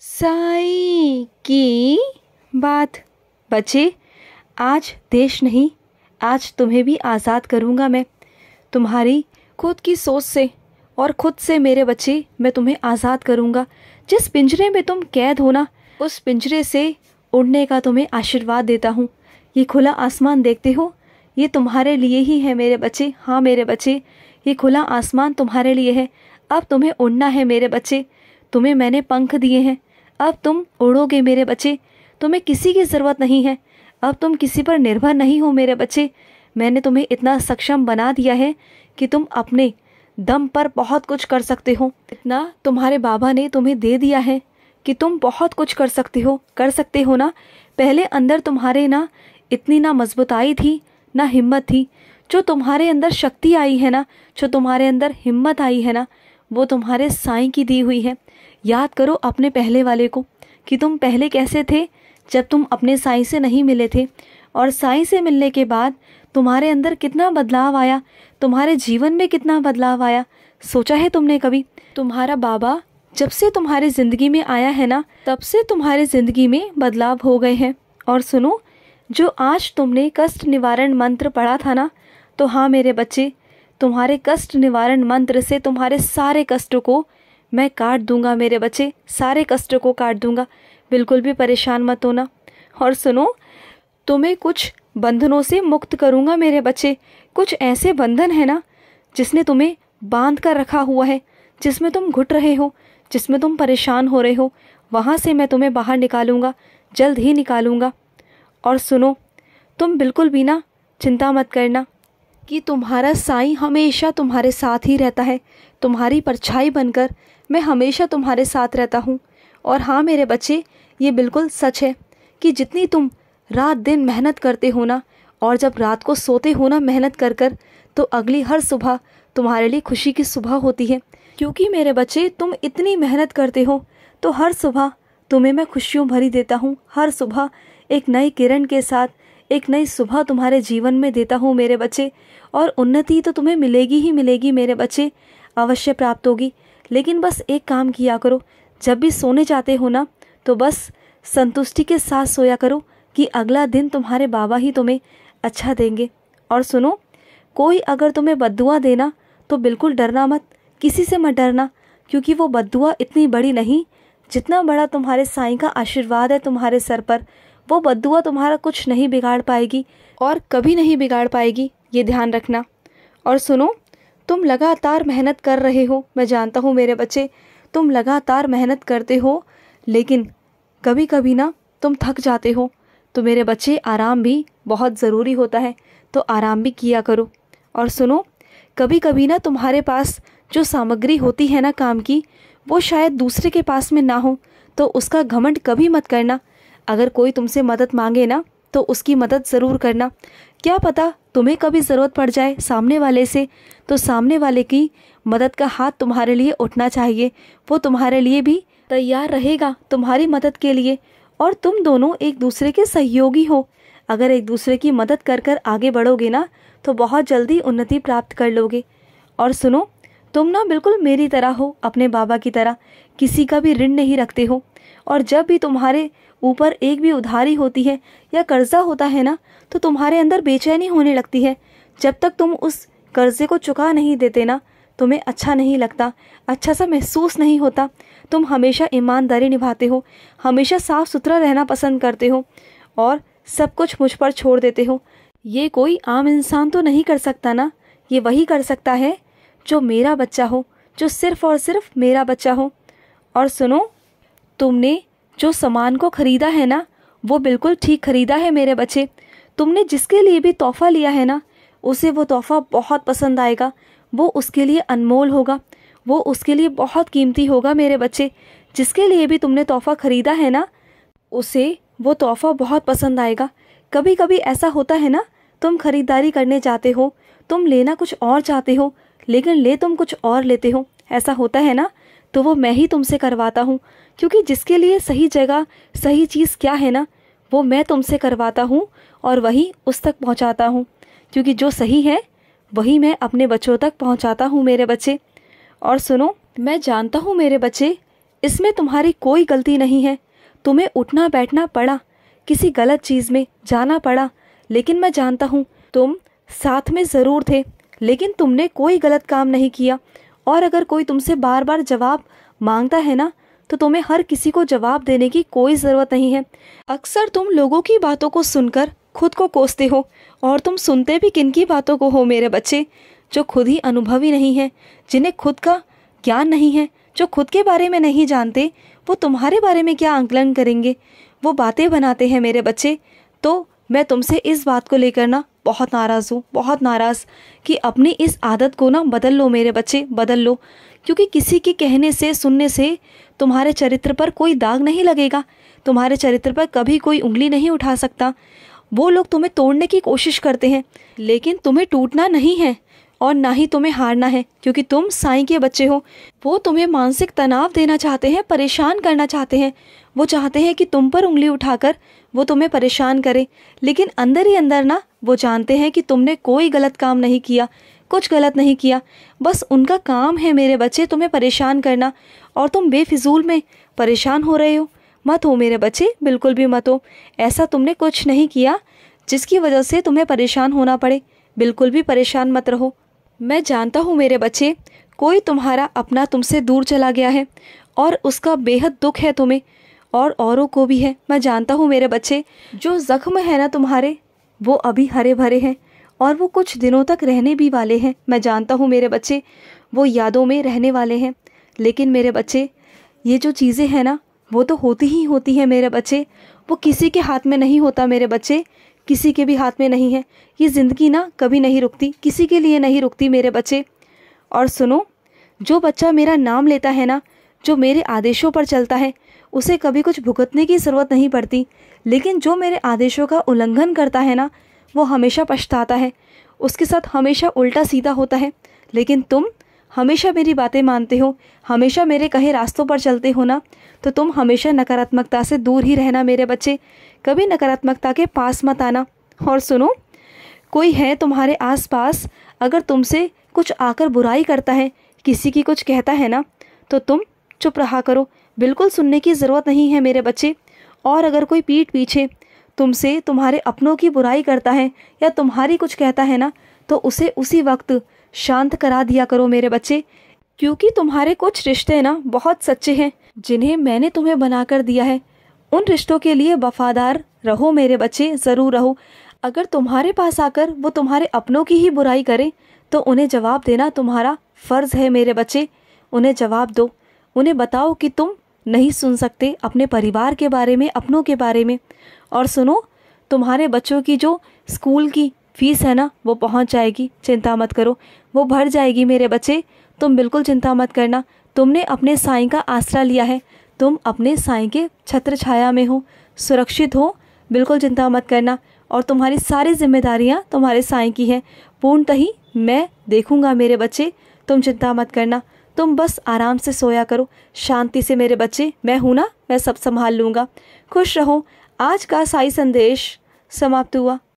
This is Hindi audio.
साई की बात बच्चे आज देश नहीं आज तुम्हें भी आज़ाद करूँगा मैं तुम्हारी खुद की सोच से और खुद से मेरे बच्चे मैं तुम्हें आज़ाद करूँगा जिस पिंजरे में तुम कैद हो ना उस पिंजरे से उड़ने का तुम्हें आशीर्वाद देता हूँ ये खुला आसमान देखते हो ये तुम्हारे लिए ही है मेरे बच्चे हाँ मेरे बच्चे ये खुला आसमान तुम्हारे लिए है अब तुम्हें उड़ना है मेरे बच्चे तुम्हें मैंने पंख दिए हैं अब तुम उड़ोगे मेरे बच्चे तुम्हें किसी की ज़रूरत नहीं है अब तुम किसी पर निर्भर नहीं हो मेरे बच्चे मैंने तुम्हें इतना सक्षम बना दिया है कि तुम अपने दम पर बहुत कुछ कर सकते हो इतना तुम्हारे बाबा ने तुम्हें दे दिया है कि तुम बहुत कुछ कर सकते हो कर सकते हो ना पहले अंदर तुम्हारे ना इतनी ना मजबूताई थी ना हिम्मत थी जो तुम्हारे अंदर शक्ति आई है ना जो तुम्हारे अंदर हिम्मत आई है ना वो तुम्हारे साई की दी हुई है याद करो अपने पहले वाले को कि तुम पहले कैसे थे जब तुम अपने साई से नहीं मिले थे और साई से मिलने के बाद तुम्हारे अंदर कितना बदलाव आया तुम्हारे जीवन में कितना बदलाव आया सोचा है तुमने कभी तुम्हारा बाबा जब से तुम्हारे ज़िंदगी में आया है ना तब से तुम्हारे ज़िंदगी में बदलाव हो गए हैं और सुनो जो आज तुमने कष्ट निवारण मंत्र पढ़ा था ना तो हाँ मेरे बच्चे तुम्हारे कष्ट निवारण मंत्र से तुम्हारे सारे कष्टों को मैं काट दूंगा मेरे बच्चे सारे कष्ट को काट दूंगा बिल्कुल भी परेशान मत होना और सुनो तुम्हें कुछ बंधनों से मुक्त करूंगा मेरे बच्चे कुछ ऐसे बंधन है ना जिसने तुम्हें बांध कर रखा हुआ है जिसमें तुम घुट रहे हो जिसमें तुम परेशान हो रहे हो वहाँ से मैं तुम्हें बाहर निकालूंगा जल्द ही निकालूंगा और सुनो तुम बिल्कुल भी ना चिंता मत करना कि तुम्हारा साईं हमेशा तुम्हारे साथ ही रहता है तुम्हारी परछाई बनकर मैं हमेशा तुम्हारे साथ रहता हूँ और हाँ मेरे बच्चे ये बिल्कुल सच है कि जितनी तुम रात दिन मेहनत करते हो ना और जब रात को सोते हो ना मेहनत कर कर तो अगली हर सुबह तुम्हारे लिए खुशी की सुबह होती है क्योंकि मेरे बच्चे तुम इतनी मेहनत करते हो तो हर सुबह तुम्हें मैं खुशियों भरी देता हूँ हर सुबह एक नई किरण के साथ एक नई सुबह तुम्हारे जीवन में देता हूँ मेरे बच्चे और उन्नति तो तुम्हें मिलेगी ही मिलेगी मेरे बच्चे अवश्य प्राप्त होगी लेकिन बस एक काम किया करो जब भी सोने जाते हो ना तो बस संतुष्टि के साथ सोया करो कि अगला दिन तुम्हारे बाबा ही तुम्हें अच्छा देंगे और सुनो कोई अगर तुम्हें बदुआ देना तो बिल्कुल डरना मत किसी से मत डरना क्योंकि वो बदुआ इतनी बड़ी नहीं जितना बड़ा तुम्हारे साईं का आशीर्वाद है तुम्हारे सर पर वो बदुआ तुम्हारा कुछ नहीं बिगाड़ पाएगी और कभी नहीं बिगाड़ पाएगी ये ध्यान रखना और सुनो तुम लगातार मेहनत कर रहे हो मैं जानता हूँ मेरे बच्चे तुम लगातार मेहनत करते हो लेकिन कभी कभी ना तुम थक जाते हो तो मेरे बच्चे आराम भी बहुत ज़रूरी होता है तो आराम भी किया करो और सुनो कभी कभी ना तुम्हारे पास जो सामग्री होती है ना काम की वो शायद दूसरे के पास में ना हो तो उसका घमंड कभी मत करना अगर कोई तुमसे मदद मांगे ना तो उसकी मदद ज़रूर करना क्या पता तुम्हें कभी ज़रूरत पड़ जाए सामने वाले से तो सामने वाले की मदद का हाथ तुम्हारे लिए उठना चाहिए वो तुम्हारे लिए भी तैयार रहेगा तुम्हारी मदद के लिए और तुम दोनों एक दूसरे के सहयोगी हो अगर एक दूसरे की मदद कर कर आगे बढ़ोगे ना तो बहुत जल्दी उन्नति प्राप्त कर लोगे और सुनो तुम ना बिल्कुल मेरी तरह हो अपने बाबा की तरह किसी का भी ऋण नहीं रखते हो और जब भी तुम्हारे ऊपर एक भी उधारी होती है या कर्जा होता है ना तो तुम्हारे अंदर बेचैनी होने लगती है जब तक तुम उस कर्जे को चुका नहीं देते ना तुम्हें अच्छा नहीं लगता अच्छा सा महसूस नहीं होता तुम हमेशा ईमानदारी निभाते हो हमेशा साफ सुथरा रहना पसंद करते हो और सब कुछ मुझ पर छोड़ देते हो ये कोई आम इंसान तो नहीं कर सकता ना ये वही कर सकता है जो मेरा बच्चा हो जो सिर्फ़ और सिर्फ मेरा बच्चा हो और सुनो तुमने जो सामान को ख़रीदा है ना वो बिल्कुल ठीक ख़रीदा है मेरे बच्चे तुमने जिसके लिए भी तोहफ़ा लिया है ना उसे वो तोहफ़ा बहुत पसंद आएगा वो उसके लिए अनमोल होगा वो उसके लिए बहुत कीमती होगा मेरे बच्चे जिसके लिए भी तुमने तोहफ़ा ख़रीदा है ना उसे वो तोहफ़ा बहुत पसंद आएगा कभी कभी ऐसा होता है ना तुम ख़रीदारी करने जाते हो तुम लेना कुछ और चाहते हो लेकिन ले तुम कुछ और लेते हो ऐसा होता है ना तो वो मैं ही तुमसे करवाता हूँ क्योंकि जिसके लिए सही जगह सही चीज़ क्या है ना वो मैं तुमसे करवाता हूँ और वही उस तक पहुँचाता हूँ क्योंकि जो सही है वही मैं अपने बच्चों तक पहुँचाता हूँ मेरे बच्चे और सुनो मैं जानता हूँ मेरे बच्चे इसमें तुम्हारी कोई गलती नहीं है तुम्हें उठना बैठना पड़ा किसी गलत चीज़ में जाना पड़ा लेकिन मैं जानता हूँ तुम साथ में ज़रूर थे लेकिन तुमने कोई गलत काम नहीं किया और अगर कोई तुमसे बार बार जवाब मांगता है ना तो तुम्हें हर किसी को जवाब देने की कोई ज़रूरत नहीं है अक्सर तुम लोगों की बातों को सुनकर खुद को कोसते हो और तुम सुनते भी किन की बातों को हो मेरे बच्चे जो खुद ही अनुभवी नहीं है जिन्हें खुद का ज्ञान नहीं है जो खुद के बारे में नहीं जानते वो तुम्हारे बारे में क्या आंकलन करेंगे वो बातें बनाते हैं मेरे बच्चे तो मैं तुमसे इस बात को लेकर ना बहुत नाराज़ हूँ बहुत नाराज़ कि अपनी इस आदत को ना बदल लो मेरे बच्चे बदल लो क्योंकि किसी के कहने से सुनने से तुम्हारे चरित्र पर कोई दाग नहीं लगेगा तुम्हारे चरित्र पर कभी कोई उंगली नहीं उठा सकता वो लोग तुम्हें तोड़ने की कोशिश करते हैं लेकिन तुम्हें टूटना नहीं है और ना ही तुम्हें हारना है क्योंकि तुम साई के बच्चे हो वो तुम्हें मानसिक तनाव देना चाहते हैं परेशान करना चाहते हैं वो चाहते हैं कि तुम पर उंगली उठाकर वो तुम्हें परेशान करे लेकिन अंदर ही अंदर ना वो जानते हैं कि तुमने कोई गलत काम नहीं किया कुछ गलत नहीं किया बस उनका काम है मेरे बच्चे तुम्हें परेशान करना और तुम बेफिजूल में परेशान हो रहे हो मत हो मेरे बच्चे बिल्कुल भी मत हो ऐसा तुमने कुछ नहीं किया जिसकी वजह से तुम्हें परेशान होना पड़े बिल्कुल भी परेशान मत रहो मैं जानता हूँ मेरे बच्चे कोई तुम्हारा अपना तुमसे दूर चला गया है और उसका बेहद दुख है तुम्हें और औरों को भी है मैं जानता हूँ मेरे बच्चे जो ज़ख्म है ना तुम्हारे वो अभी हरे भरे हैं और वो कुछ दिनों तक रहने भी वाले हैं मैं जानता हूँ मेरे बच्चे वो यादों में रहने वाले हैं लेकिन मेरे बच्चे ये जो चीज़ें हैं ना वो तो होती ही होती हैं मेरे बच्चे वो किसी के हाथ में नहीं होता मेरे बच्चे किसी के भी हाथ में नहीं है ये ज़िंदगी ना कभी नहीं रुकती किसी के लिए नहीं रुकती मेरे बच्चे और सुनो जो बच्चा मेरा नाम लेता है ना जो मेरे आदेशों पर चलता है उसे कभी कुछ भुगतने की ज़रूरत नहीं पड़ती लेकिन जो मेरे आदेशों का उल्लंघन करता है ना वो हमेशा पछताता है उसके साथ हमेशा उल्टा सीधा होता है लेकिन तुम हमेशा मेरी बातें मानते हो हमेशा मेरे कहे रास्तों पर चलते हो ना तो तुम हमेशा नकारात्मकता से दूर ही रहना मेरे बच्चे कभी नकारात्मकता के पास मत आना और सुनो कोई है तुम्हारे आसपास अगर तुमसे कुछ आकर बुराई करता है किसी की कुछ कहता है ना तो तुम चुप रहा करो बिल्कुल सुनने की ज़रूरत नहीं है मेरे बच्चे और अगर कोई पीठ पीछे तुमसे तुम्हारे अपनों की बुराई करता है या तुम्हारी कुछ कहता है ना तो उसे उसी वक्त शांत करा दिया करो मेरे बच्चे क्योंकि तुम्हारे कुछ रिश्ते ना बहुत सच्चे हैं जिन्हें मैंने तुम्हें बनाकर दिया है उन रिश्तों के लिए वफादार रहो मेरे बच्चे ज़रूर रहो अगर तुम्हारे पास आकर वो तुम्हारे अपनों की ही बुराई करें तो उन्हें जवाब देना तुम्हारा फ़र्ज़ है मेरे बच्चे उन्हें जवाब दो उन्हें बताओ कि तुम नहीं सुन सकते अपने परिवार के बारे में अपनों के बारे में और सुनो तुम्हारे बच्चों की जो स्कूल की फीस है ना वो पहुंच जाएगी चिंता मत करो वो भर जाएगी मेरे बच्चे तुम बिल्कुल चिंता मत करना तुमने अपने साई का आसरा लिया है तुम अपने साई के छत्र छाया में हो सुरक्षित हो बिल्कुल चिंता मत करना और तुम्हारी सारी जिम्मेदारियाँ तुम्हारे साई की हैं पूर्णतः मैं देखूँगा मेरे बच्चे तुम चिंता मत करना तुम बस आराम से सोया करो शांति से मेरे बच्चे मैं हूं ना मैं सब संभाल लूँगा खुश रहो आज का साई संदेश समाप्त हुआ